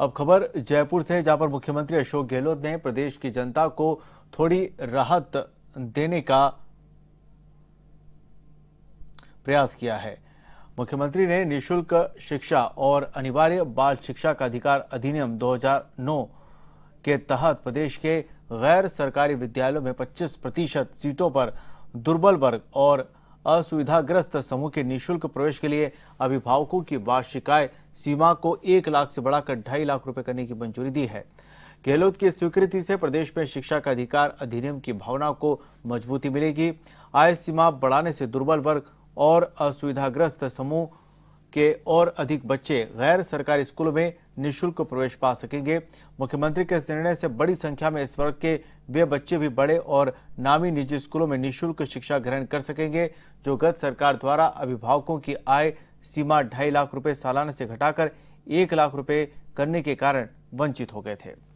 अब खबर जयपुर से जहां पर मुख्यमंत्री अशोक गहलोत ने प्रदेश की जनता को थोड़ी राहत देने का प्रयास किया है मुख्यमंत्री ने निशुल्क शिक्षा और अनिवार्य बाल शिक्षा का अधिकार अधिनियम 2009 के तहत प्रदेश के गैर सरकारी विद्यालयों में 25 प्रतिशत सीटों पर दुर्बल वर्ग और असुविधाग्रस्त समूह के निशुल्क प्रवेश के लिए अभिभावकों की वार्षिक आय सीमा को एक लाख से बढ़ाकर ढाई लाख रुपए करने की मंजूरी दी है गहलोत की स्वीकृति से प्रदेश में शिक्षा का अधिकार अधिनियम की भावना को मजबूती मिलेगी आय सीमा बढ़ाने से दुर्बल वर्ग और असुविधाग्रस्त समूह के और अधिक बच्चे गैर सरकारी स्कूलों में निशुल्क प्रवेश पा सकेंगे मुख्यमंत्री के इस निर्णय से बड़ी संख्या में इस वर्ग के वे बच्चे भी बड़े और नामी निजी स्कूलों में निशुल्क शिक्षा ग्रहण कर सकेंगे जो गत सरकार द्वारा अभिभावकों की आय सीमा ढाई लाख रुपए सालाना से घटाकर एक लाख रुपए करने के कारण वंचित हो गए थे